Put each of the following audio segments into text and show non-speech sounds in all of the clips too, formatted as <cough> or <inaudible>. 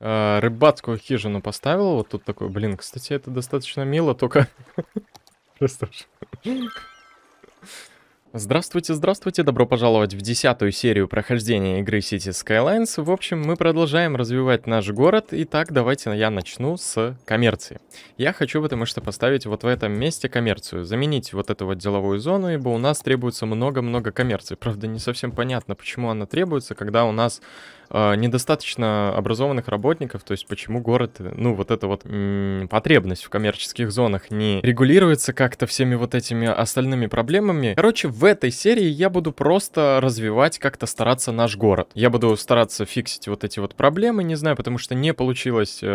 э, рыбацкую хижину поставил. Вот тут такой, блин, кстати, это достаточно мило, только... <laughs> Здравствуйте, здравствуйте, добро пожаловать в десятую серию прохождения игры City Skylines. В общем, мы продолжаем развивать наш город. Итак, давайте я начну с коммерции. Я хочу потому что поставить вот в этом месте коммерцию, заменить вот эту вот деловую зону, ибо у нас требуется много-много коммерции. Правда, не совсем понятно, почему она требуется, когда у нас а, недостаточно образованных работников, то есть почему город, ну, вот эта вот м- потребность в коммерческих зонах не регулируется как-то всеми вот этими остальными проблемами. Короче, в этой серии я буду просто развивать, как-то стараться наш город. Я буду стараться фиксить вот эти вот проблемы, не знаю, потому что не получилось, э,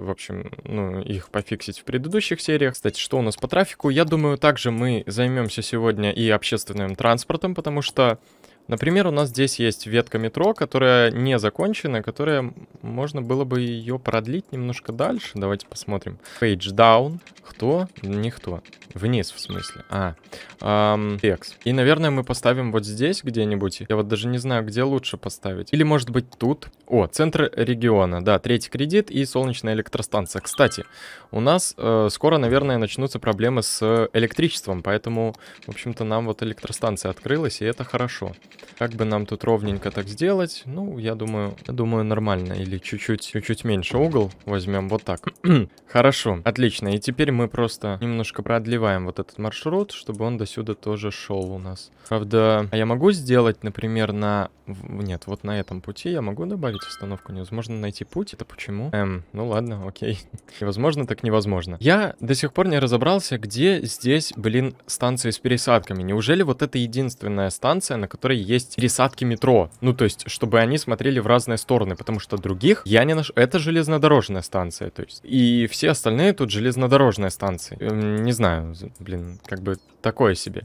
в общем, ну, их пофиксить в предыдущих сериях. Кстати, что у нас по трафику? Я думаю, также мы займемся сегодня и общественным транспортом, потому что Например, у нас здесь есть ветка метро, которая не закончена, которая можно было бы ее продлить немножко дальше. Давайте посмотрим. Page down. Кто? Никто. Вниз, в смысле. А. Эм, И, наверное, мы поставим вот здесь где-нибудь. Я вот даже не знаю, где лучше поставить. Или, может быть, тут. О, центр региона. Да, третий кредит и солнечная электростанция. Кстати, у нас э, скоро, наверное, начнутся проблемы с электричеством. Поэтому, в общем-то, нам вот электростанция открылась, и это хорошо. Как бы нам тут ровненько так сделать? Ну, я думаю, я думаю, нормально. Или чуть-чуть, чуть-чуть меньше угол возьмем вот так. <clears throat> Хорошо, отлично. И теперь мы просто немножко продлеваем вот этот маршрут, чтобы он до сюда тоже шел у нас. Правда, А я могу сделать, например, на... Нет, вот на этом пути я могу добавить остановку. Невозможно найти путь. Это почему? Эм, ну ладно, окей. невозможно <laughs> так невозможно. Я до сих пор не разобрался, где здесь, блин, станция с пересадками. Неужели вот это единственная станция, на которой есть пересадки метро. Ну, то есть, чтобы они смотрели в разные стороны, потому что других я не наш... Это железнодорожная станция, то есть. И все остальные тут железнодорожные станции. Эм, не знаю, блин, как бы такое себе.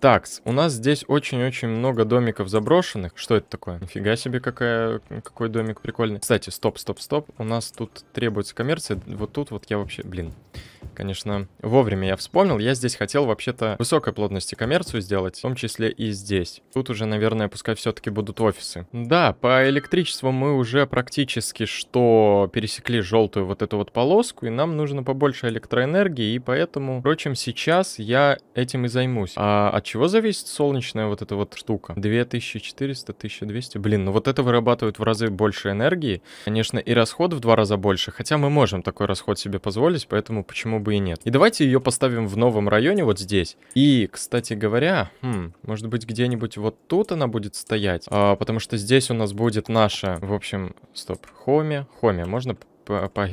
Так, у нас здесь очень-очень много домиков заброшенных. Что это такое? Нифига себе, какая, какой домик прикольный. Кстати, стоп, стоп, стоп. У нас тут требуется коммерция. Вот тут вот я вообще... Блин, Конечно, вовремя я вспомнил. Я здесь хотел вообще-то высокой плотности коммерцию сделать, в том числе и здесь. Тут уже, наверное, пускай все-таки будут офисы. Да, по электричеству мы уже практически что пересекли желтую вот эту вот полоску, и нам нужно побольше электроэнергии, и поэтому, впрочем, сейчас я этим и займусь. А от чего зависит солнечная вот эта вот штука? 2400, 1200, блин, ну вот это вырабатывает в разы больше энергии, конечно, и расход в два раза больше, хотя мы можем такой расход себе позволить, поэтому почему бы бы и нет. И давайте ее поставим в новом районе вот здесь. И, кстати говоря, хм, может быть где-нибудь вот тут она будет стоять, а, потому что здесь у нас будет наша, в общем, стоп, хоми, хоми, можно по, по,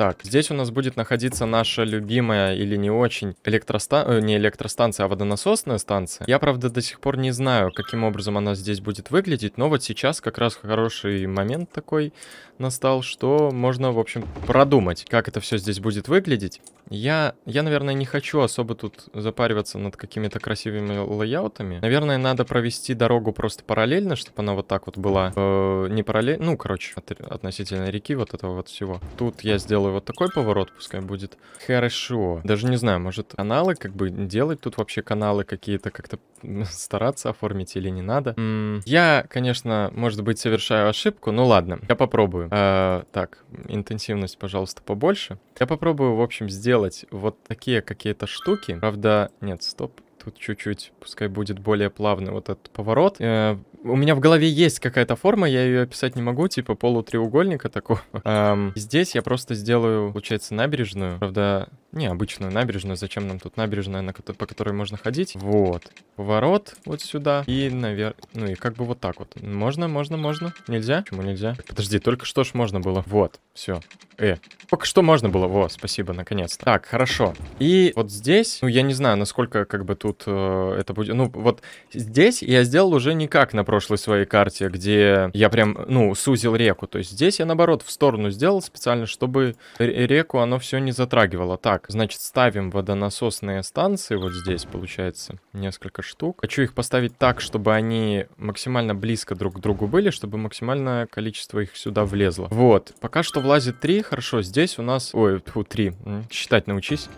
так, здесь у нас будет находиться наша любимая или не очень электростанция, э, не электростанция, а водонасосная станция. Я, правда, до сих пор не знаю, каким образом она здесь будет выглядеть, но вот сейчас как раз хороший момент такой настал, что можно, в общем, продумать, как это все здесь будет выглядеть. Я, я, наверное, не хочу особо тут запариваться над какими-то красивыми лейаутами. Наверное, надо провести дорогу просто параллельно, чтобы она вот так вот была э, не параллельно, ну, короче, от, относительно реки вот этого вот всего. Тут я сделаю пожалуй, вот такой поворот пускай будет. Хорошо. Даже не знаю, может каналы как бы делать тут вообще каналы какие-то, как-то <laughs> стараться оформить или не надо. М -м я, конечно, может быть, совершаю ошибку, ну ладно, я попробую. Э -э так, интенсивность, пожалуйста, побольше. Я попробую, в общем, сделать вот такие какие-то штуки. Правда, нет, стоп, тут чуть-чуть, пускай будет более плавный вот этот поворот. Э, у меня в голове есть какая-то форма, я ее описать не могу, типа полутреугольника такого. Эм, здесь я просто сделаю, получается, набережную. Правда, не обычную набережную. Зачем нам тут набережная, на, по которой можно ходить? Вот. Поворот вот сюда. И наверх... Ну и как бы вот так вот. Можно, можно, можно. Нельзя? Почему нельзя? Подожди, только что ж можно было. Вот, все. Э. Только что можно было. Во, спасибо, наконец-то. Так, хорошо. И вот здесь, ну я не знаю, насколько как бы тут э, это будет... Ну вот здесь я сделал уже никак на прошлой своей карте, где я прям, ну, сузил реку. То есть здесь я, наоборот, в сторону сделал специально, чтобы реку оно все не затрагивало. Так, значит, ставим водонасосные станции вот здесь, получается, несколько штук. Хочу их поставить так, чтобы они максимально близко друг к другу были, чтобы максимальное количество их сюда влезло. Вот, пока что влазит три, хорошо, здесь у нас... Ой, фу, 3, считать научись.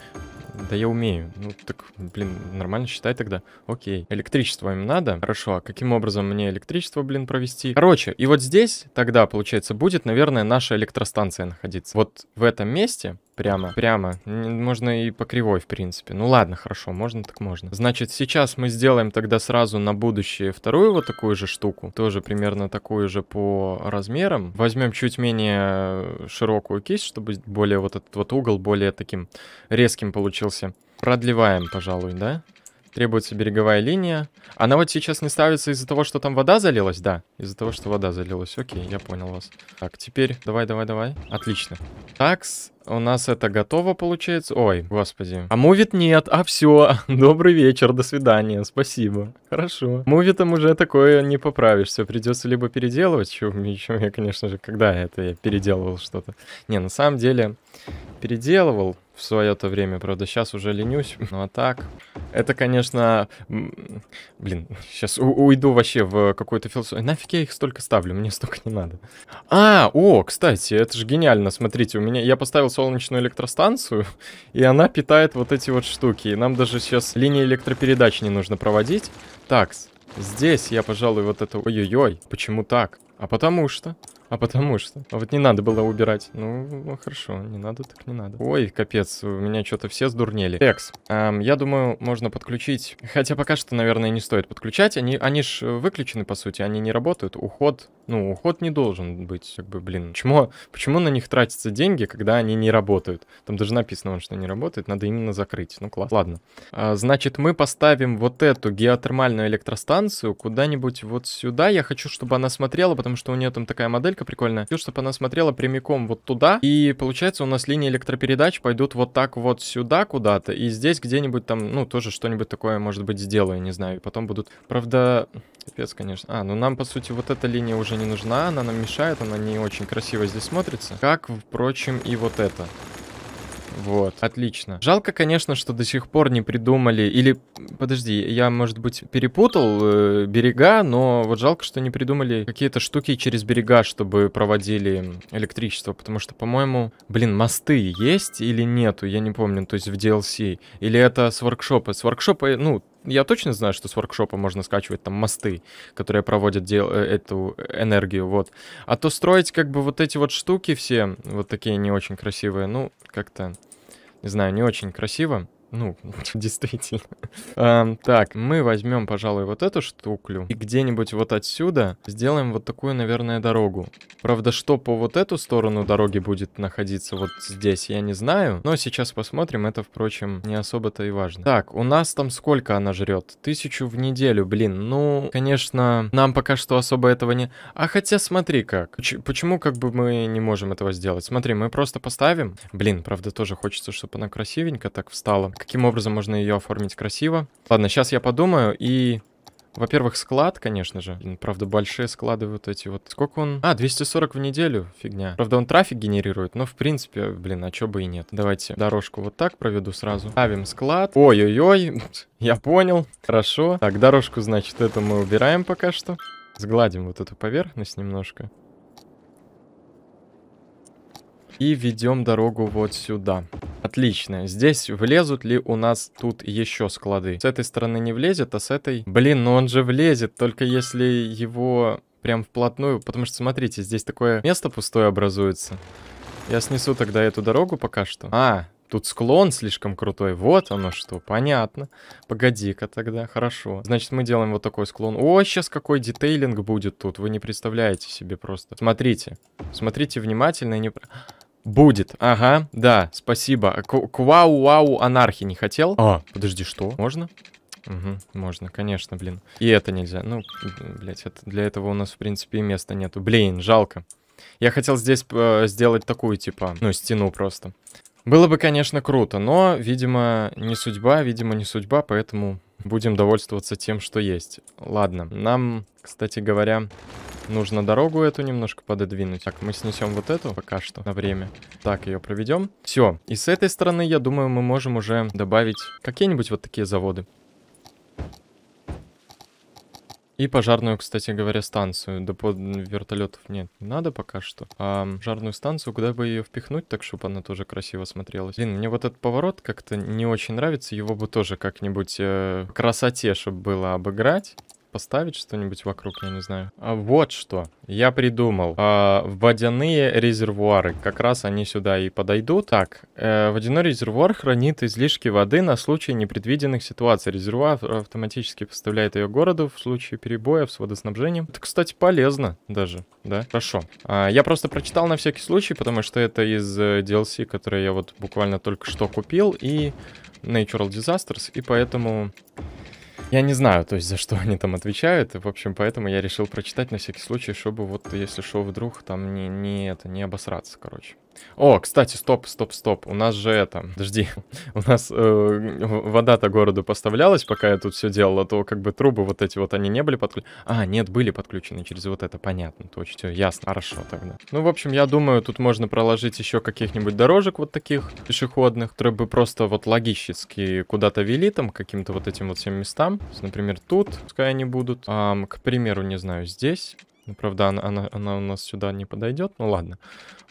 Да я умею. Ну так, блин, нормально считай тогда. Окей. Электричество им надо. Хорошо, а каким образом мне электричество, блин, провести? Короче, и вот здесь тогда, получается, будет, наверное, наша электростанция находиться. Вот в этом месте Прямо, прямо. Можно и по кривой, в принципе. Ну ладно, хорошо, можно так можно. Значит, сейчас мы сделаем тогда сразу на будущее вторую вот такую же штуку. Тоже примерно такую же по размерам. Возьмем чуть менее э, широкую кисть, чтобы более вот этот вот угол более таким резким получился получился. Продлеваем, пожалуй, да? Требуется береговая линия. Она вот сейчас не ставится из-за того, что там вода залилась, да? Из-за того, что вода залилась. Окей, я понял вас. Так, теперь давай, давай, давай. Отлично. Такс, у нас это готово получается. Ой, господи. А мувит нет, а все. <laughs> Добрый вечер, до свидания, спасибо. Хорошо. Мувитом уже такое не поправишь. Все придется либо переделывать, чем еще я, конечно же, когда это я переделывал что-то. Не, на самом деле, переделывал свое-то время, правда, сейчас уже ленюсь, ну а так... Это, конечно... Блин, сейчас уйду вообще в какую-то философию. Нафиг я их столько ставлю, мне столько не надо. А, о, кстати, это же гениально, смотрите, у меня... Я поставил солнечную электростанцию, и она питает вот эти вот штуки. И нам даже сейчас линии электропередач не нужно проводить. Так, Здесь я, пожалуй, вот это... Ой-ой-ой, почему так? А потому что... А потому что. А вот не надо было убирать. Ну, ну хорошо, не надо, так не надо. Ой, капец, у меня что-то все сдурнели. Экс, эм, я думаю, можно подключить. Хотя пока что, наверное, не стоит подключать. Они, они ж выключены, по сути, они не работают. Уход ну, уход не должен быть, как бы, блин, почему, почему на них тратятся деньги, когда они не работают? Там даже написано, что не работает, надо именно закрыть. Ну, класс, ладно. А, значит, мы поставим вот эту геотермальную электростанцию куда-нибудь вот сюда. Я хочу, чтобы она смотрела, потому что у нее там такая моделька прикольная. Хочу, чтобы она смотрела прямиком вот туда. И получается, у нас линии электропередач пойдут вот так вот сюда куда-то. И здесь где-нибудь там, ну, тоже что-нибудь такое, может быть, сделаю, не знаю. И потом будут... Правда, Капец, конечно. А, ну нам, по сути, вот эта линия уже не нужна. Она нам мешает, она не очень красиво здесь смотрится. Как, впрочем, и вот это. Вот, отлично. Жалко, конечно, что до сих пор не придумали... Или, подожди, я, может быть, перепутал э, берега, но вот жалко, что не придумали какие-то штуки через берега, чтобы проводили электричество, потому что, по-моему... Блин, мосты есть или нету? Я не помню, то есть в DLC. Или это с воркшопа? С воркшопа, ну, я точно знаю, что с воркшопа можно скачивать там мосты, которые проводят дел, э, эту энергию, вот. А то строить как бы вот эти вот штуки все, вот такие не очень красивые, ну, как-то, не знаю, не очень красиво. Ну, <laughs> действительно. Эм, так, мы возьмем, пожалуй, вот эту штуклю. И где-нибудь вот отсюда сделаем вот такую, наверное, дорогу. Правда, что по вот эту сторону дороги будет находиться вот здесь, я не знаю. Но сейчас посмотрим. Это, впрочем, не особо-то и важно. Так, у нас там сколько она жрет? Тысячу в неделю, блин. Ну, конечно, нам пока что особо этого не... А хотя смотри как. Почему как бы мы не можем этого сделать? Смотри, мы просто поставим. Блин, правда, тоже хочется, чтобы она красивенько так встала Каким образом можно ее оформить красиво? Ладно, сейчас я подумаю и... Во-первых, склад, конечно же. Правда, большие склады вот эти вот. Сколько он? А, 240 в неделю. Фигня. Правда, он трафик генерирует, но в принципе, блин, а чё бы и нет. Давайте дорожку вот так проведу сразу. Ставим склад. Ой-ой-ой, <laughs> я понял. Хорошо. Так, дорожку, значит, эту мы убираем пока что. Сгладим вот эту поверхность немножко и ведем дорогу вот сюда. Отлично. Здесь влезут ли у нас тут еще склады? С этой стороны не влезет, а с этой... Блин, ну он же влезет, только если его прям вплотную. Потому что, смотрите, здесь такое место пустое образуется. Я снесу тогда эту дорогу пока что. А, Тут склон слишком крутой. Вот оно что, понятно. Погоди-ка тогда, хорошо. Значит, мы делаем вот такой склон. О, сейчас какой детейлинг будет тут. Вы не представляете себе просто. Смотрите. Смотрите внимательно и не... Будет, ага, да, спасибо. Квау-вау анархи не хотел? А, подожди, что? Можно? Угу, можно, конечно, блин. И это нельзя. Ну, блять, это, для этого у нас, в принципе, и места нету. Блин, жалко. Я хотел здесь э, сделать такую, типа, ну, стену просто. Было бы, конечно, круто, но, видимо, не судьба, видимо, не судьба, поэтому будем довольствоваться тем, что есть. Ладно, нам кстати говоря, нужно дорогу эту немножко пододвинуть. Так, мы снесем вот эту пока что на время. Так, ее проведем. Все. И с этой стороны, я думаю, мы можем уже добавить какие-нибудь вот такие заводы. И пожарную, кстати говоря, станцию. Да под вертолетов нет, не надо пока что. А пожарную станцию, куда бы ее впихнуть, так чтобы она тоже красиво смотрелась. Блин, мне вот этот поворот как-то не очень нравится. Его бы тоже как-нибудь э, красоте, чтобы было обыграть поставить что-нибудь вокруг, я не знаю. А вот что я придумал. А, водяные резервуары. Как раз они сюда и подойдут. Так, э, водяной резервуар хранит излишки воды на случай непредвиденных ситуаций. Резервуар автоматически поставляет ее городу в случае перебоев с водоснабжением. Это, кстати, полезно даже, да? Хорошо. А, я просто прочитал на всякий случай, потому что это из э, DLC, который я вот буквально только что купил, и Natural Disasters, и поэтому... Я не знаю, то есть, за что <laughs> они там отвечают. И, в общем, поэтому я решил прочитать на всякий случай, чтобы вот, если что, вдруг там не, не это, не обосраться, короче. О, кстати, стоп, стоп, стоп. У нас же это... Подожди. <laughs> У нас э, вода-то городу поставлялась, пока я тут все делал, а то как бы трубы вот эти вот, они не были подключены. А, нет, были подключены через вот это, понятно. Точно, все, ясно. Хорошо тогда. Ну, в общем, я думаю, тут можно проложить еще каких-нибудь дорожек вот таких пешеходных, которые бы просто вот логически куда-то вели, там, каким-то вот этим вот всем местам. Например, тут, пускай они будут. А, к примеру, не знаю, здесь. Ну, правда, она, она, она у нас сюда не подойдет. Ну, ладно.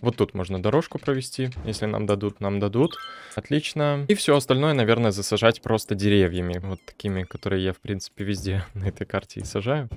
Вот тут можно дорожку провести. Если нам дадут, нам дадут. Отлично. И все остальное, наверное, засажать просто деревьями. Вот такими, которые я, в принципе, везде <laughs> на этой карте и сажаю.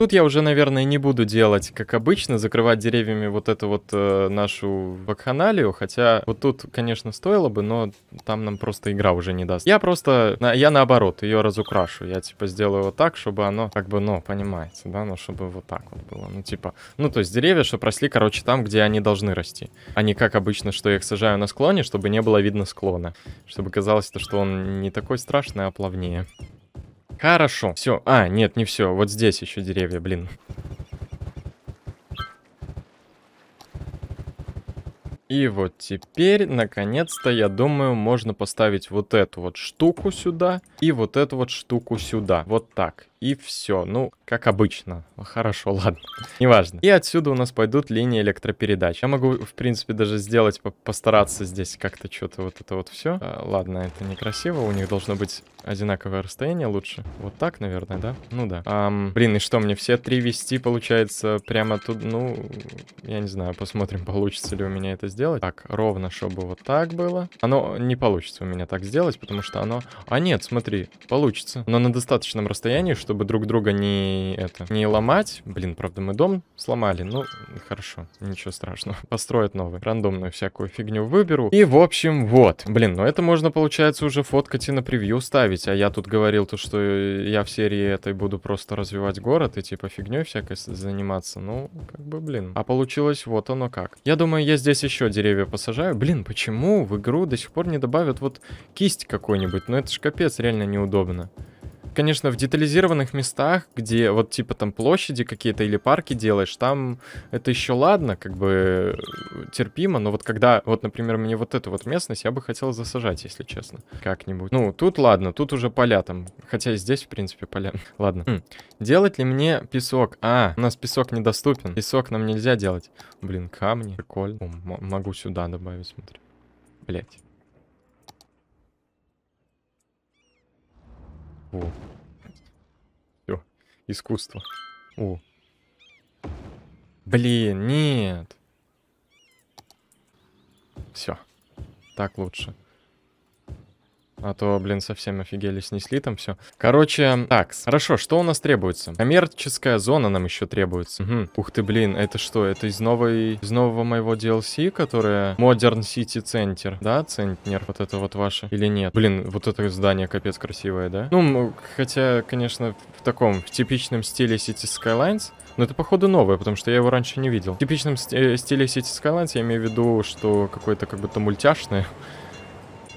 Тут я уже, наверное, не буду делать, как обычно, закрывать деревьями вот эту вот э, нашу вакханалию, хотя вот тут, конечно, стоило бы, но там нам просто игра уже не даст. Я просто, на, я наоборот, ее разукрашу, я типа сделаю вот так, чтобы оно, как бы, ну, понимаете, да, ну, чтобы вот так вот было, ну, типа, ну, то есть деревья, что росли, короче, там, где они должны расти, а не как обычно, что я их сажаю на склоне, чтобы не было видно склона, чтобы казалось то, что он не такой страшный, а плавнее. Хорошо. Все. А, нет, не все. Вот здесь еще деревья, блин. И вот теперь, наконец-то, я думаю, можно поставить вот эту вот штуку сюда и вот эту вот штуку сюда. Вот так и все. Ну, как обычно. Хорошо, ладно. Неважно. И отсюда у нас пойдут линии электропередач. Я могу, в принципе, даже сделать, постараться здесь как-то что-то вот это вот все. А, ладно, это некрасиво. У них должно быть одинаковое расстояние лучше. Вот так, наверное, да? Ну да. Ам, блин, и что, мне все три вести, получается, прямо тут, ну, я не знаю, посмотрим, получится ли у меня это сделать. Так, ровно, чтобы вот так было. Оно не получится у меня так сделать, потому что оно... А нет, смотри, получится. Но на достаточном расстоянии, что чтобы друг друга не, это, не ломать. Блин, правда, мы дом сломали. Ну, хорошо, ничего страшного. <laughs> Построят новый. Рандомную всякую фигню выберу. И, в общем, вот. Блин, ну это можно, получается, уже фоткать и на превью ставить. А я тут говорил то, что я в серии этой буду просто развивать город и типа фигней всякой заниматься. Ну, как бы, блин. А получилось вот оно как. Я думаю, я здесь еще деревья посажаю. Блин, почему в игру до сих пор не добавят вот кисть какой нибудь Ну это ж капец, реально неудобно конечно, в детализированных местах, где вот типа там площади какие-то или парки делаешь, там это еще ладно, как бы э, терпимо, но вот когда, вот, например, мне вот эту вот местность, я бы хотел засажать, если честно, как-нибудь. Ну, тут ладно, тут уже поля там, хотя и здесь, в принципе, поля. <laughs> Ладно. Хм. Делать ли мне песок? А, у нас песок недоступен, песок нам нельзя делать. Блин, камни, прикольно. О, могу сюда добавить, смотри. Блять. О. Все. Искусство. О. Блин, нет. Все. Так лучше. А то, блин, совсем офигели, снесли там все. Короче, так, хорошо, что у нас требуется? Коммерческая зона нам еще требуется. Угу. Ух ты, блин, это что? Это из новой, из нового моего DLC, которая Modern City Center, да? Центнер, вот это вот ваше. Или нет? Блин, вот это здание капец красивое, да? Ну, хотя, конечно, в таком, в типичном стиле City Skylines. Но это, походу, новое, потому что я его раньше не видел. В типичном э, стиле City Skylines я имею в виду, что какое-то как будто мультяшное.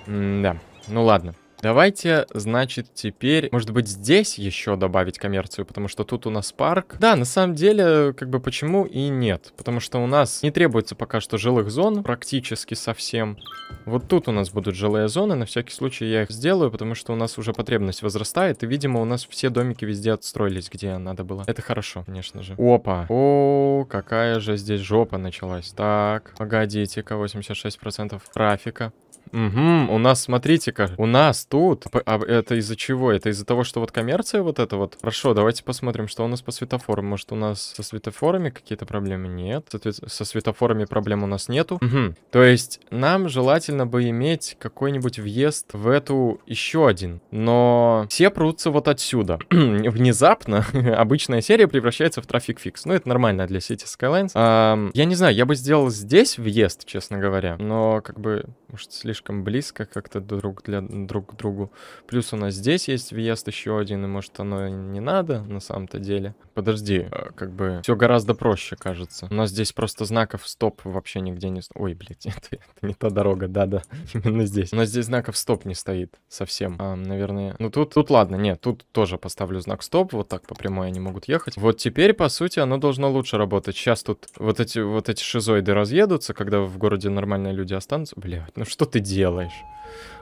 М да. Ну ладно. Давайте, значит, теперь, может быть, здесь еще добавить коммерцию, потому что тут у нас парк. Да, на самом деле, как бы почему и нет, потому что у нас не требуется пока что жилых зон практически совсем. Вот тут у нас будут жилые зоны, на всякий случай я их сделаю, потому что у нас уже потребность возрастает, и, видимо, у нас все домики везде отстроились, где надо было. Это хорошо, конечно же. Опа! О, какая же здесь жопа началась. Так, погодите-ка, 86% трафика. Угу, у нас, смотрите-ка, у нас тут... А это из-за чего? Это из-за того, что вот коммерция вот это вот? Хорошо, давайте посмотрим, что у нас по светофорам. Может, у нас со светофорами какие-то проблемы? Нет. Со, светофорами проблем у нас нету. Угу. То есть нам желательно бы иметь какой-нибудь въезд в эту еще один. Но все прутся вот отсюда. <clears throat> Внезапно <laughs> обычная серия превращается в трафик фикс. Ну, это нормально для сети Skylines. А, я не знаю, я бы сделал здесь въезд, честно говоря. Но как бы, может, слишком слишком близко как-то друг, для, друг к другу. Плюс у нас здесь есть въезд еще один, и может оно и не надо на самом-то деле. Подожди, а, как бы все гораздо проще, кажется. У нас здесь просто знаков стоп вообще нигде не... Ой, блядь, <laughs> это, это не та дорога, да-да, <laughs> именно здесь. У нас здесь знаков стоп не стоит совсем, а, наверное. Ну тут, тут ладно, нет, тут тоже поставлю знак стоп, вот так по прямой они могут ехать. Вот теперь, по сути, оно должно лучше работать. Сейчас тут вот эти, вот эти шизоиды разъедутся, когда в городе нормальные люди останутся. Блядь, ну что ты делаешь.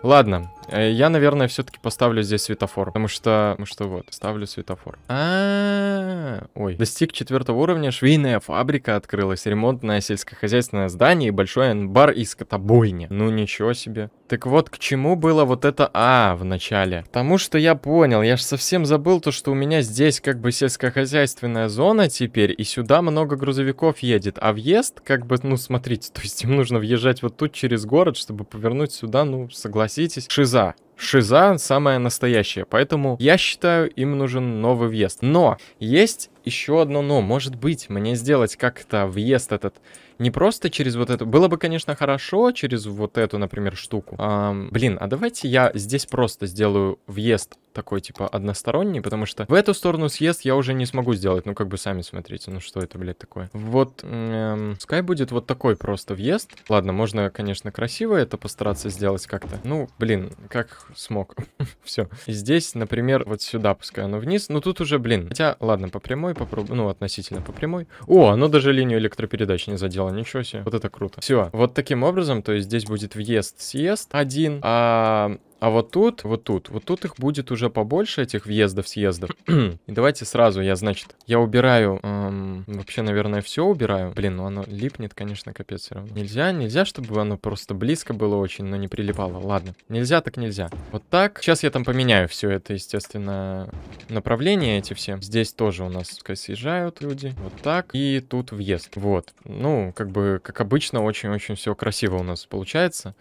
Ладно, э, я, наверное, все-таки поставлю здесь светофор, потому что, потому что вот, ставлю светофор. А, -а, а, ой, достиг четвертого уровня, швейная фабрика открылась, ремонтное сельскохозяйственное здание и большой анбар и скотобойня. Ну ничего себе. Так вот, к чему было вот это А в начале? Потому что я понял, я же совсем забыл то, что у меня здесь как бы сельскохозяйственная зона теперь, и сюда много грузовиков едет, а въезд как бы, ну смотрите, <laughs> то есть им нужно въезжать вот тут через город, чтобы повернуть сюда, ну согласитесь, шиза. Шиза самая настоящая, поэтому я считаю, им нужен новый въезд. Но есть еще одно но. Может быть, мне сделать как-то въезд этот не просто через вот эту... Было бы, конечно, хорошо через вот эту, например, штуку. А, блин, а давайте я здесь просто сделаю въезд такой, типа, односторонний, потому что в эту сторону съезд я уже не смогу сделать. Ну, как бы сами смотрите, ну что это, блядь, такое. Вот, эм, пускай будет вот такой просто въезд. Ладно, можно, конечно, красиво это постараться сделать как-то. Ну, блин, как смог. <laughs> Все. Здесь, например, вот сюда пускай оно вниз. Ну, тут уже, блин. Хотя, ладно, по прямой прямой попробуем. Ну, относительно по прямой. О, оно даже линию электропередач не задело. Ничего себе. Вот это круто. Все. Вот таким образом, то есть здесь будет въезд-съезд один, а а вот тут, вот тут, вот тут их будет уже побольше, этих въездов, съездов. <clears throat> И давайте сразу я, значит, я убираю, эм, вообще, наверное, все убираю. Блин, ну оно липнет, конечно, капец все равно. Нельзя, нельзя, чтобы оно просто близко было очень, но не прилипало. Ладно, нельзя так нельзя. Вот так. Сейчас я там поменяю все это, естественно, направление эти все. Здесь тоже у нас съезжают люди. Вот так. И тут въезд. Вот. Ну, как бы, как обычно, очень-очень все красиво у нас получается.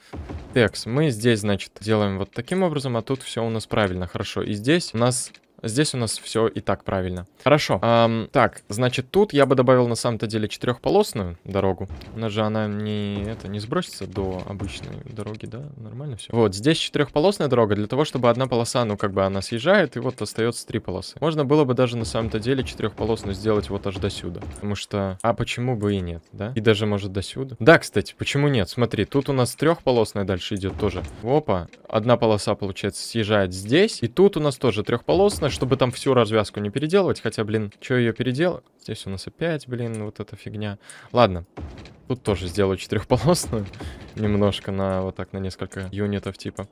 Текс, мы здесь, значит, делаем вот таким образом, а тут все у нас правильно, хорошо. И здесь у нас Здесь у нас все и так правильно. Хорошо. Эм, так, значит, тут я бы добавил на самом-то деле четырехполосную дорогу. У нас же она не, это, не сбросится до обычной дороги, да? Нормально все. Вот, здесь четырехполосная дорога для того, чтобы одна полоса, ну, как бы она съезжает, и вот остается три полосы. Можно было бы даже на самом-то деле четырехполосную сделать вот аж до сюда. Потому что... А почему бы и нет, да? И даже, может, до сюда. Да, кстати, почему нет? Смотри, тут у нас трехполосная дальше идет тоже. Опа, одна полоса, получается, съезжает здесь. И тут у нас тоже трехполосная чтобы там всю развязку не переделывать. Хотя, блин, что ее переделать? Здесь у нас опять, блин, вот эта фигня. Ладно. Тут тоже сделаю четырехполосную. <laughs> Немножко на вот так, на несколько юнитов типа.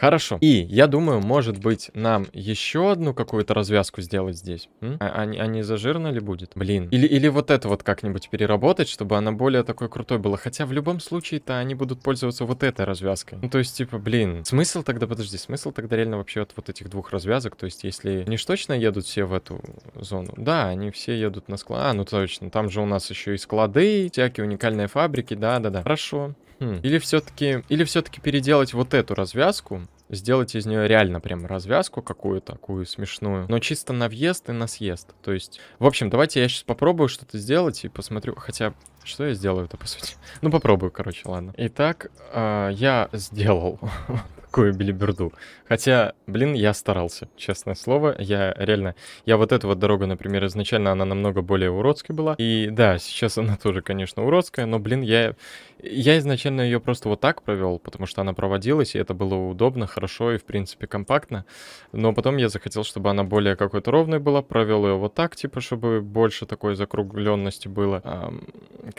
Хорошо. И я думаю, может быть, нам еще одну какую-то развязку сделать здесь. М? А, а, а, не зажирно ли будет? Блин. Или, или вот это вот как-нибудь переработать, чтобы она более такой крутой была. Хотя в любом случае-то они будут пользоваться вот этой развязкой. Ну, то есть, типа, блин, смысл тогда, подожди, смысл тогда реально вообще от вот этих двух развязок? То есть, если не ж точно едут все в эту зону? Да, они все едут на склад. А, ну точно, там же у нас еще и склады, всякие уникальные фабрики, да-да-да. Хорошо. Хм. Или все-таки, или все-таки переделать вот эту развязку, сделать из нее реально прям развязку какую-то такую смешную, но чисто на въезд и на съезд. То есть, в общем, давайте я сейчас попробую что-то сделать и посмотрю, хотя что я сделаю-то, по сути? Ну, попробую, короче, ладно. Итак, э, я сделал <laughs> такую билиберду. Хотя, блин, я старался, честное слово. Я реально... Я вот эту вот дорога, например, изначально она намного более уродской была. И да, сейчас она тоже, конечно, уродская, но, блин, я... Я изначально ее просто вот так провел, потому что она проводилась, и это было удобно, хорошо и, в принципе, компактно. Но потом я захотел, чтобы она более какой-то ровной была, провел ее вот так, типа, чтобы больше такой закругленности было.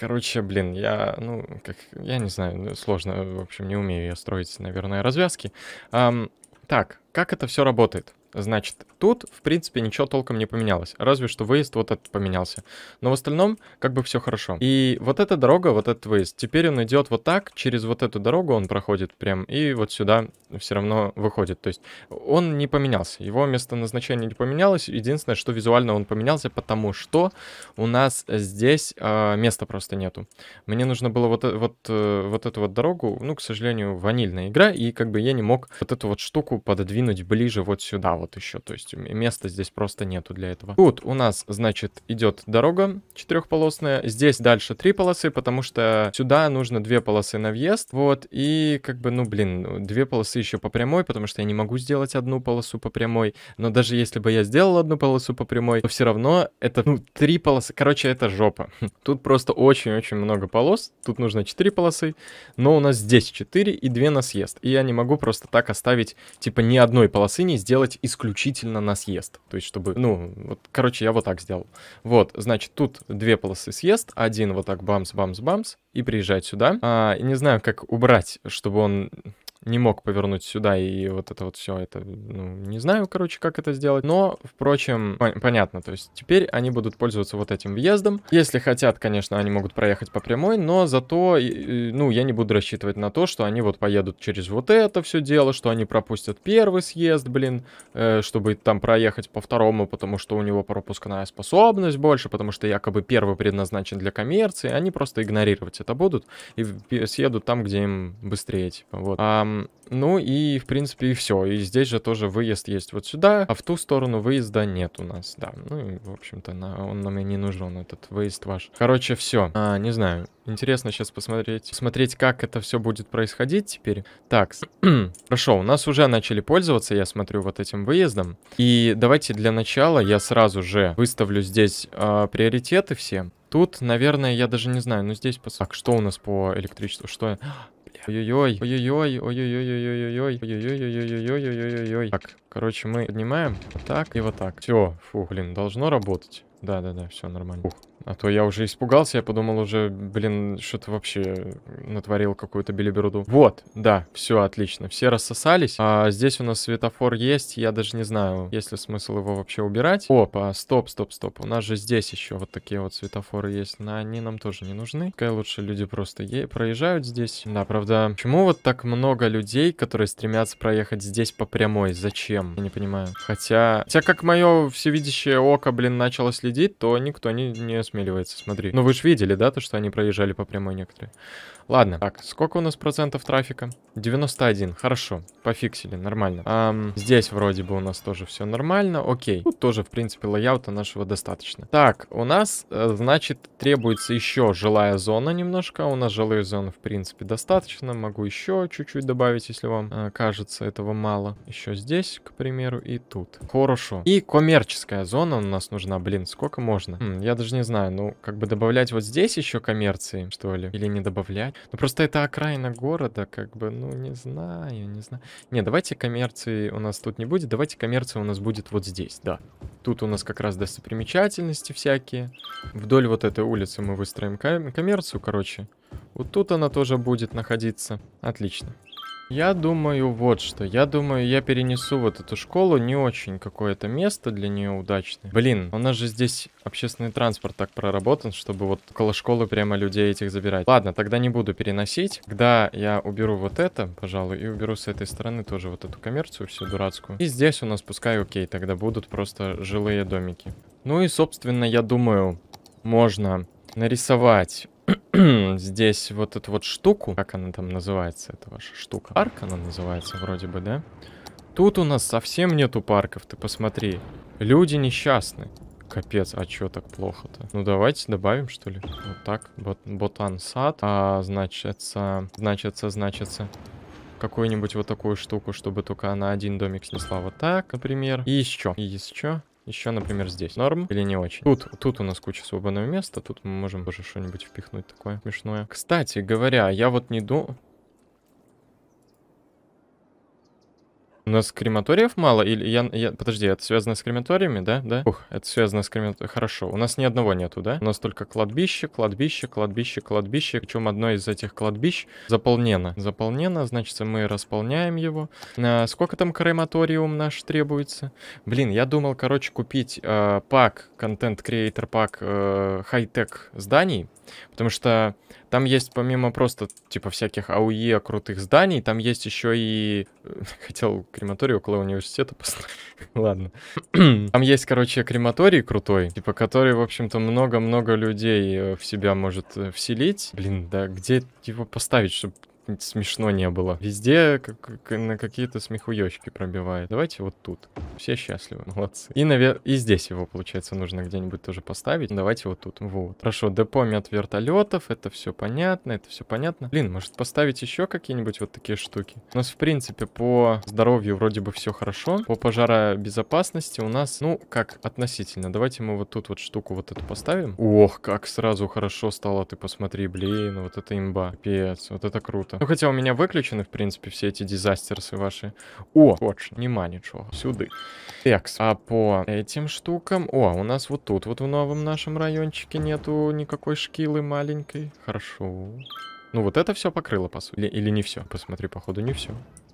Короче, блин, я, ну, как, я не знаю, ну, сложно, в общем, не умею я строить, наверное, развязки. Эм, так, как это все работает? Значит, тут, в принципе, ничего толком не поменялось. Разве что выезд вот этот поменялся. Но в остальном, как бы все хорошо. И вот эта дорога, вот этот выезд, теперь он идет вот так, через вот эту дорогу он проходит прям, и вот сюда все равно выходит. То есть он не поменялся, его место назначения не поменялось. Единственное, что визуально он поменялся, потому что у нас здесь э, места просто нету. Мне нужно было вот, вот, э, вот эту вот дорогу, ну, к сожалению, ванильная игра, и как бы я не мог вот эту вот штуку пододвинуть ближе вот сюда вот еще. То есть места здесь просто нету для этого. Тут у нас, значит, идет дорога четырехполосная. Здесь дальше три полосы, потому что сюда нужно две полосы на въезд. Вот, и как бы, ну, блин, ну, две полосы еще по прямой, потому что я не могу сделать одну полосу по прямой. Но даже если бы я сделал одну полосу по прямой, то все равно это, ну, три полосы. Короче, это жопа. <laughs> Тут просто очень-очень много полос. Тут нужно четыре полосы, но у нас здесь четыре и две на съезд. И я не могу просто так оставить, типа, ни одной полосы не сделать из исключительно на съезд. То есть, чтобы, ну, вот, короче, я вот так сделал. Вот, значит, тут две полосы съезд, один вот так бамс-бамс-бамс, и приезжать сюда. А, не знаю, как убрать, чтобы он не мог повернуть сюда и вот это вот все это ну, не знаю короче как это сделать но впрочем пон- понятно то есть теперь они будут пользоваться вот этим въездом если хотят конечно они могут проехать по прямой но зато ну я не буду рассчитывать на то что они вот поедут через вот это все дело что они пропустят первый съезд блин э, чтобы там проехать по второму потому что у него пропускная способность больше потому что якобы первый предназначен для коммерции они просто игнорировать это будут и съедут там где им быстрее типа вот а Эм, ну и, в принципе, и все. И здесь же тоже выезд есть вот сюда, а в ту сторону выезда нет у нас, да. Ну и, в общем-то, на, он нам и не нужен, этот выезд ваш. Короче, все. А, не знаю. Интересно сейчас посмотреть, смотреть, как это все будет происходить теперь. Так, <clears throat> хорошо, у нас уже начали пользоваться, я смотрю, вот этим выездом. И давайте для начала я сразу же выставлю здесь э, приоритеты все. Тут, наверное, я даже не знаю, но здесь... Пос... Так, что у нас по электричеству? Что... Ой-ой-ой, ой-ой-ой, ой-ой-ой, ой-ой-ой, ой-ой-ой, ой-ой-ой, ой-ой-ой. Так, короче, мы поднимаем вот так и вот так. Все, фу, блин, должно работать. Да, да, да, все нормально. Ух. А то я уже испугался, я подумал уже, блин, что-то вообще натворил какую-то белиберуду. Вот, да, все отлично, все рассосались. А здесь у нас светофор есть, я даже не знаю, есть ли смысл его вообще убирать. Опа, стоп, стоп, стоп, у нас же здесь еще вот такие вот светофоры есть, но они нам тоже не нужны. Пускай лучше люди просто е проезжают здесь. Да, правда, почему вот так много людей, которые стремятся проехать здесь по прямой? Зачем? Я не понимаю. Хотя, хотя как мое всевидящее око, блин, начало следить следить, то никто не, не осмеливается, смотри. Ну вы же видели, да, то, что они проезжали по прямой некоторые. Ладно, так, сколько у нас процентов трафика? 91, хорошо, пофиксили, нормально. Эм, здесь вроде бы у нас тоже все нормально, окей. Тут тоже, в принципе, лайаута нашего достаточно. Так, у нас, э, значит, требуется еще жилая зона немножко. У нас жилые зоны, в принципе, достаточно. Могу еще чуть-чуть добавить, если вам э, кажется этого мало. Еще здесь, к примеру, и тут. Хорошо. И коммерческая зона у нас нужна, блин, сколько можно? Хм, я даже не знаю, ну, как бы добавлять вот здесь еще коммерции, что ли? Или не добавлять? Ну, просто это окраина города, как бы, ну не знаю, не знаю. Не, давайте коммерции у нас тут не будет, давайте коммерции у нас будет вот здесь, да. Тут у нас как раз достопримечательности всякие. Вдоль вот этой улицы мы выстроим коммерцию, короче. Вот тут она тоже будет находиться. Отлично. Я думаю вот что. Я думаю, я перенесу вот эту школу. Не очень какое-то место для нее удачное. Блин, у нас же здесь общественный транспорт так проработан, чтобы вот около школы прямо людей этих забирать. Ладно, тогда не буду переносить. Когда я уберу вот это, пожалуй, и уберу с этой стороны тоже вот эту коммерцию всю дурацкую. И здесь у нас пускай окей, тогда будут просто жилые домики. Ну и, собственно, я думаю, можно нарисовать <clears throat> здесь вот эту вот штуку. Как она там называется, эта ваша штука? Парк она называется вроде бы, да? Тут у нас совсем нету парков, ты посмотри. Люди несчастны. Капец, а чё так плохо-то? Ну, давайте добавим, что ли. Вот так, ботан сад. А, значится, значится, значится какую-нибудь вот такую штуку, чтобы только она один домик снесла. Вот так, например. И еще. И еще. Еще, например, здесь. Норм или не очень? Тут, тут у нас куча свободного места. Тут мы можем тоже что-нибудь впихнуть такое смешное. Кстати говоря, я вот не думал... У нас крематориев мало? Или я, я... Подожди, это связано с крематориями, да? Да? Ух, это связано с крематориями. Хорошо. У нас ни одного нету, да? У нас только кладбище, кладбище, кладбище, кладбище. Причем одно из этих кладбищ заполнено. Заполнено, значит, мы располняем его. А, сколько там крематориум наш требуется? Блин, я думал, короче, купить э, пак, контент-креатор пак э, хай-тек зданий. Потому что там есть помимо просто типа всяких АУЕ крутых зданий, там есть еще и... Э, <laughs> хотел крематорий около университета поставить. <laughs> Ладно. <clears throat> Там есть, короче, крематорий крутой, типа который, в общем-то, много-много людей э, в себя может э, вселить. Блин, да где его поставить, чтобы смешно не было. Везде как, на какие-то смехуёчки пробивает. Давайте вот тут. Все счастливы, <laughs> молодцы. И, навер... и здесь его, получается, нужно где-нибудь тоже поставить. Давайте вот тут. Вот. Хорошо, депо от вертолетов. Это все понятно, это все понятно. Блин, может поставить еще какие-нибудь вот такие штуки? У нас, в принципе, по здоровью вроде бы все хорошо. По пожаробезопасности у нас, ну, как относительно. Давайте мы вот тут вот штуку вот эту поставим. Ох, как сразу хорошо стало, ты посмотри, блин, вот это имба. Капец, вот это круто нету. Ну, хотя у меня выключены, в принципе, все эти дизастерсы ваши. О, скотч, нема ничего. Сюды. Экс. А по этим штукам... О, у нас вот тут, вот в новом нашем райончике нету никакой шкилы маленькой. Хорошо. Ну, вот это все покрыло, по сути. Или, или не все. Посмотри, походу, не все.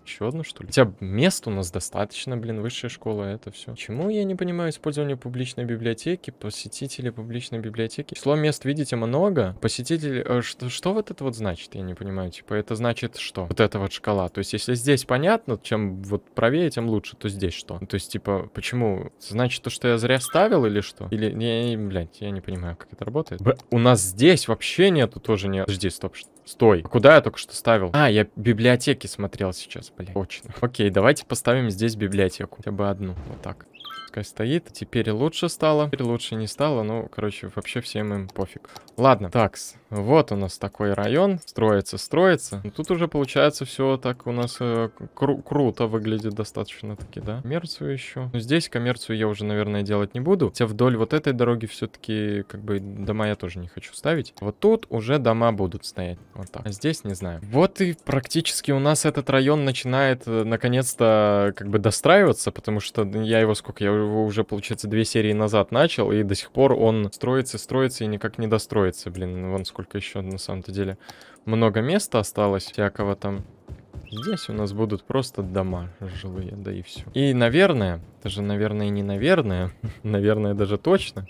Еще одно что ли? Хотя мест у нас достаточно, блин, высшая школа, это все. почему я не понимаю использование публичной библиотеки, посетители публичной библиотеки? Число мест, видите, много. Посетители... Э, что, что вот это вот значит, я не понимаю. Типа, это значит что? Вот это вот шкала. То есть, если здесь понятно, чем вот правее, тем лучше, то здесь что? То есть, типа, почему? Значит, то, что я зря ставил или что? Или, не, блядь, я не понимаю, как это работает. Б... У нас здесь вообще нету тоже нет. Подожди, стоп, что Стой. А куда я только что ставил? А, я библиотеки смотрел сейчас, блин. Точно. Окей, давайте поставим здесь библиотеку. Хотя бы одну. Вот так пускай стоит. Теперь лучше стало. Теперь лучше не стало. Ну, короче, вообще всем им пофиг. Ладно, такс. Вот у нас такой район. Строится, строится. Но ну, тут уже получается все так у нас э, кру круто выглядит достаточно-таки, да? Коммерцию еще. Но здесь коммерцию я уже, наверное, делать не буду. Хотя вдоль вот этой дороги все-таки как бы дома я тоже не хочу ставить. Вот тут уже дома будут стоять. Вот так. А здесь не знаю. Вот и практически у нас этот район начинает э, наконец-то как бы достраиваться, потому что ну, я его сколько, я его уже, получается, две серии назад начал, и до сих пор он строится, строится и никак не достроится. Блин, вон сколько еще на самом-то деле. Много места осталось всякого там. Здесь у нас будут просто дома жилые, да и все. И, наверное, даже, наверное, не наверное, <laughs> наверное, даже точно,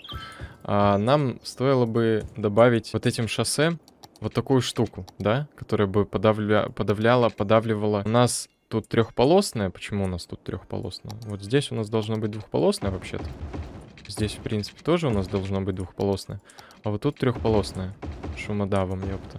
а нам стоило бы добавить вот этим шоссе вот такую штуку, да, которая бы подавля... подавляла, подавливала у нас тут трехполосная. Почему у нас тут трехполосная? Вот здесь у нас должно быть двухполосная вообще-то. Здесь, в принципе, тоже у нас должно быть двухполосная. А вот тут трехполосная. Шумодавом, ёпта.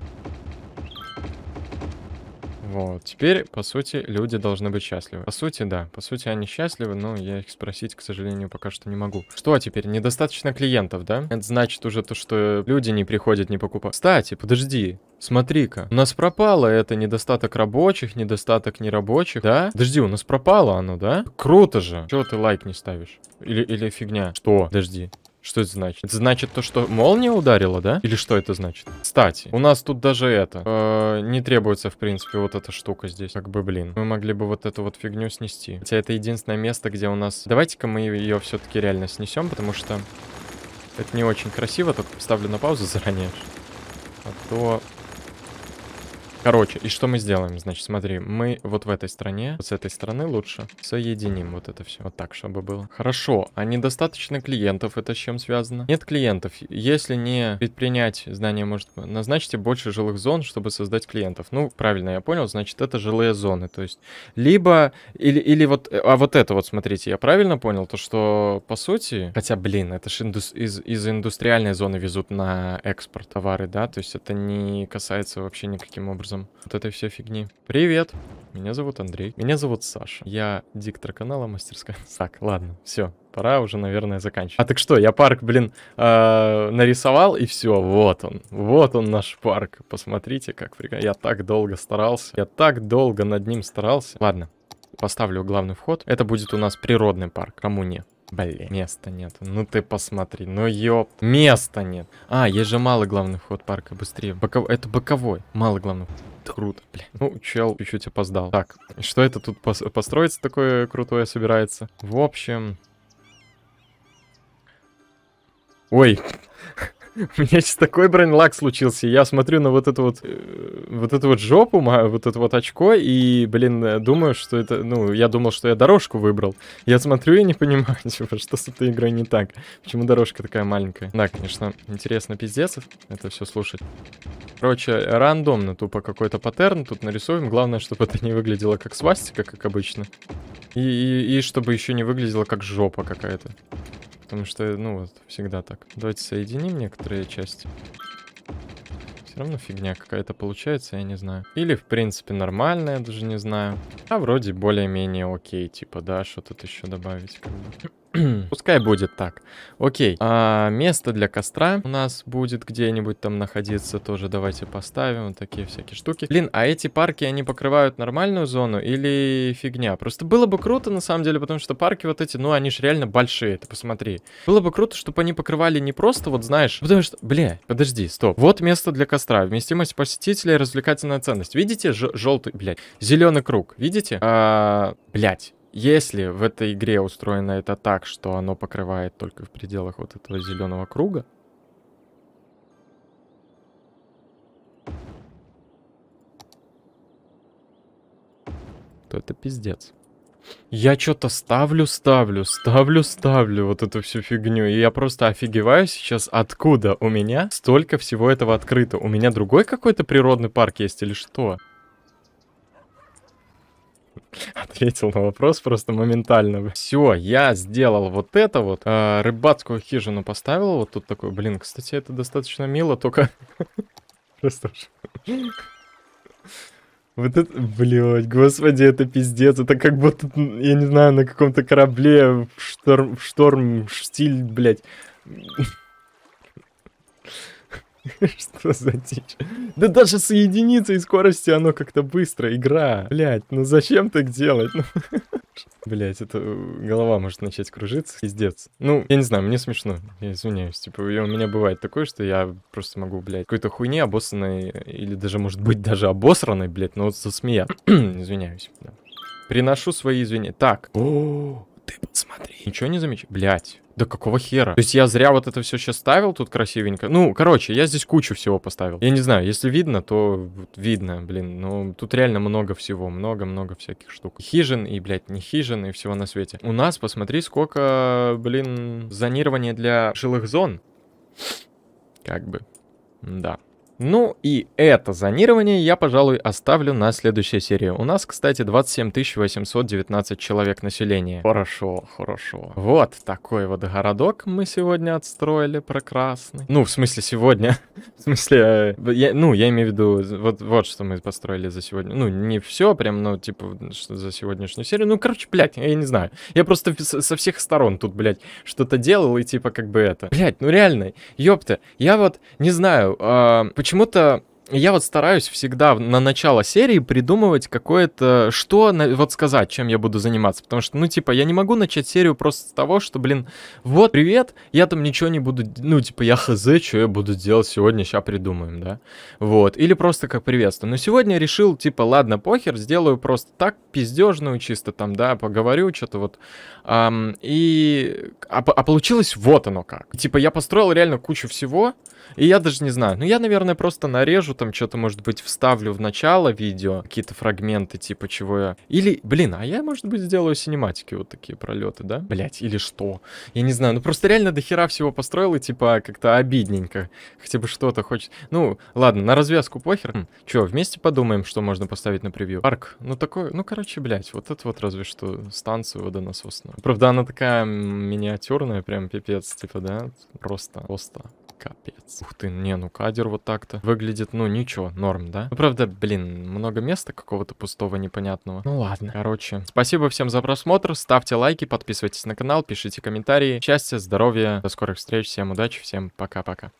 Вот. Теперь, по сути, люди должны быть счастливы. По сути, да. По сути, они счастливы, но я их спросить, к сожалению, пока что не могу. Что теперь? Недостаточно клиентов, да? Это значит уже то, что люди не приходят, не покупают. Кстати, подожди. Смотри-ка, у нас пропало это недостаток рабочих, недостаток нерабочих, да? Подожди, у нас пропало оно, да? Круто же. Чего ты лайк не ставишь? Или, или фигня? Что? Подожди. Что это значит? Это значит то, что молния ударила, да? Или что это значит? Кстати, у нас тут даже это. Э, не требуется, в принципе, вот эта штука здесь. Как бы, блин. Мы могли бы вот эту вот фигню снести. Хотя это единственное место, где у нас... Давайте-ка мы ее все-таки реально снесем, потому что... Это не очень красиво, только ставлю на паузу заранее. А то Короче, и что мы сделаем? Значит, смотри, мы вот в этой стране, вот с этой стороны лучше соединим вот это все. Вот так, чтобы было. Хорошо, а недостаточно клиентов, это с чем связано? Нет клиентов. Если не предпринять знание, может, назначьте больше жилых зон, чтобы создать клиентов. Ну, правильно я понял, значит, это жилые зоны. То есть, либо, или, или вот, э, а вот это вот, смотрите, я правильно понял, то что, по сути, хотя, блин, это же индус, из, из индустриальной зоны везут на экспорт товары, да? То есть, это не касается вообще никаким образом образом вот этой всей фигни. Привет! Меня зовут Андрей. Меня зовут Саша. Я диктор канала Мастерская. <laughs> Так, ладно, все. Пора уже, наверное, заканчивать. А так что, я парк, блин, а, нарисовал, и все, вот он. Вот он наш парк. Посмотрите, как прикольно. Я так долго старался. Я так долго над ним старался. Ладно, поставлю главный вход. Это будет у нас природный парк, кому не. Блин. Места нет. Ну ты посмотри. Ну ёп. Места нет. А, есть же малый главный вход парка. Быстрее. Боков... Это боковой. Малый главный вход. Круто, блин. Ну, чел чуть-чуть опоздал. Так, что это тут пос построится такое крутое собирается? В общем... Ой. <laughs> У меня сейчас такой брейнлак случился. Я смотрю на вот эту вот, э, вот эту вот жопу, вот это вот очко, и, блин, э, думаю, что это, ну, я думал, что я дорожку выбрал. Я смотрю и не понимаю, <laughs> типа, что с этой игрой не так. Почему дорожка такая маленькая? Да, конечно, интересно пиздец это все слушать. Короче, рандомно тупо какой-то паттерн тут нарисуем. Главное, чтобы это не выглядело как свастика, как обычно. И, и, и чтобы еще не выглядело как жопа какая-то потому что, ну вот, всегда так. Давайте соединим некоторые части. Все равно фигня какая-то получается, я не знаю. Или, в принципе, нормально, я даже не знаю. А вроде более-менее окей, типа, да, что тут еще добавить. <clears throat> Пускай будет так. Окей. А, место для костра у нас будет где-нибудь там находиться тоже. Давайте поставим вот такие всякие штуки. Блин, а эти парки, они покрывают нормальную зону или фигня? Просто было бы круто, на самом деле, потому что парки вот эти, ну, они же реально большие, ты посмотри. Было бы круто, чтобы они покрывали не просто, вот знаешь, потому что... Бля, подожди, стоп. Вот место для костра. Вместимость посетителей, развлекательная ценность. Видите? Ж желтый, блядь. Зеленый круг. Видите? А, блядь. Если в этой игре устроено это так, что оно покрывает только в пределах вот этого зеленого круга, то это пиздец. Я что-то ставлю, ставлю, ставлю, ставлю вот эту всю фигню. И я просто офигеваю сейчас, откуда у меня столько всего этого открыто. У меня другой какой-то природный парк есть или что? <laughs> ответил на вопрос просто моментально. Все, я сделал вот это вот. А, рыбацкую хижину поставил. Вот тут такой, блин, кстати, это достаточно мило, только... <laughs> Просто <laughs> вот это, блядь, господи, это пиздец. Это как будто, я не знаю, на каком-то корабле в шторм, в шторм, штиль, блядь. <laughs> Что за дичь? Да даже с единицей скорости оно как-то быстро. Игра. Блять, ну зачем так делать? Ну, <laughs> Блять, это э, голова может начать кружиться. Пиздец. Ну, я не знаю, мне смешно. Я извиняюсь. Типа, у меня бывает такое, что я просто могу, блядь, какой-то хуйне обоссанной, или даже, может быть, даже обосранной, блядь, но вот засмеяться. <clears throat> извиняюсь. Да. Приношу свои извинения. Так. О, ты был, Ничего не замечаешь? Блять. Да какого хера? То есть я зря вот это все сейчас ставил тут красивенько? Ну, короче, я здесь кучу всего поставил. Я не знаю, если видно, то видно, блин. Но ну, тут реально много всего, много-много всяких штук. И хижин и, блядь, не хижин и всего на свете. У нас, посмотри, сколько, блин, зонирования для жилых зон. Как бы, да. Ну и это зонирование я, пожалуй, оставлю на следующей серии. У нас, кстати, 27 819 человек населения. Хорошо, хорошо. Вот такой вот городок мы сегодня отстроили прекрасный. Ну, в смысле сегодня. <laughs> в смысле, э, ну, я имею в виду, вот, вот что мы построили за сегодня. Ну, не все прям, ну, типа, за сегодняшнюю серию. Ну, короче, блядь, я не знаю. Я просто со всех сторон тут, блядь, что-то делал и типа как бы это. Блядь, ну реально, ёпта, я вот не знаю, а, почему почему-то я вот стараюсь всегда на начало серии придумывать какое-то, что вот сказать, чем я буду заниматься. Потому что, ну, типа, я не могу начать серию просто с того, что, блин, вот, привет, я там ничего не буду, ну, типа, я хз, что я буду делать сегодня, сейчас придумаем, да? Вот, или просто как приветствую. Но сегодня решил, типа, ладно, похер, сделаю просто так, пиздежную чисто там, да, поговорю, что-то вот. Эм, и... А, а получилось вот оно как. Типа, я построил реально кучу всего, и я даже не знаю. Ну, я, наверное, просто нарежу потом что-то, может быть, вставлю в начало видео, какие-то фрагменты, типа чего я... Или, блин, а я, может быть, сделаю синематики вот такие пролеты, да? Блять, или что? Я не знаю, ну просто реально дохера всего построил, и типа как-то обидненько. Хотя бы что-то хочет... Ну, ладно, на развязку похер. Хм, чё, вместе подумаем, что можно поставить на превью? Парк, ну такой, ну короче, блять, вот это вот разве что станцию водонасосную. Правда, она такая миниатюрная, прям пипец, типа, да? Просто, просто. Капец. Ух ты, не, ну кадр вот так-то выглядит, ну ничего, норм, да? Ну, правда, блин, много места какого-то пустого непонятного. Ну ладно, короче. Спасибо всем за просмотр, ставьте лайки, подписывайтесь на канал, пишите комментарии. Счастья, здоровья, до скорых встреч, всем удачи, всем пока-пока.